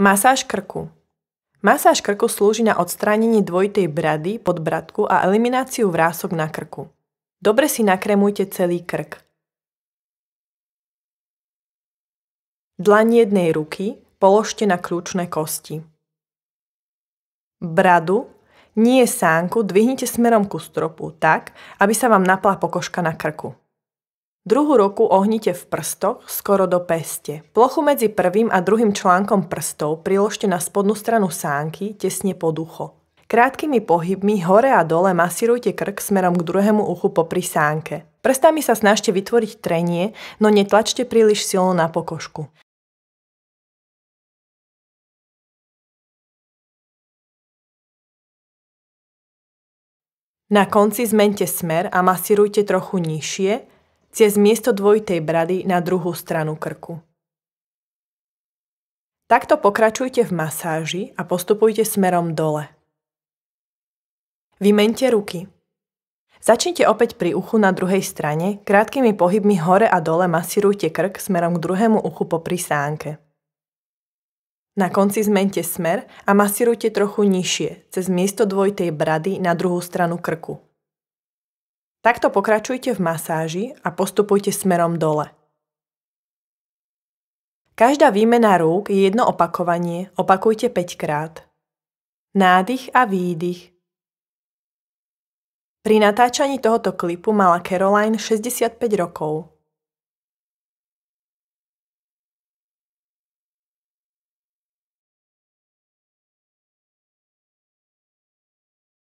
Masáž krku Masáž krku slúži na odstránenie dvojitej brady pod bradku a elimináciu vrások na krku. Dobre si nakremujte celý krk. Dlan jednej ruky položte na kľúčne kosti. Bradu, nie sánku, dvihnite smerom ku stropu tak, aby sa vám napla pokožka na krku. Druhú ruku ohnite v prstoch skoro do peste. Plochu medzi prvým a druhým článkom prstov priložte na spodnú stranu sánky tesne pod ucho. Krátkými pohybmi hore a dole masírujte krk smerom k druhému uchu po sánke. Prstami sa snažte vytvoriť trenie, no netlačte príliš silno na pokožku. Na konci zmente smer a masírujte trochu nižšie, cez miesto dvojitej brady na druhú stranu krku. Takto pokračujte v masáži a postupujte smerom dole. Vymente ruky. Začnite opäť pri uchu na druhej strane, krátkými pohybmi hore a dole masírujte krk smerom k druhému uchu po prisánke. Na konci zmente smer a masírujte trochu nižšie, cez miesto dvojitej brady na druhú stranu krku. Takto pokračujte v masáži a postupujte smerom dole. Každá výmena rúk je jedno opakovanie, opakujte 5 krát. Nádych a výdych. Pri natáčaní tohoto klipu mala Caroline 65 rokov.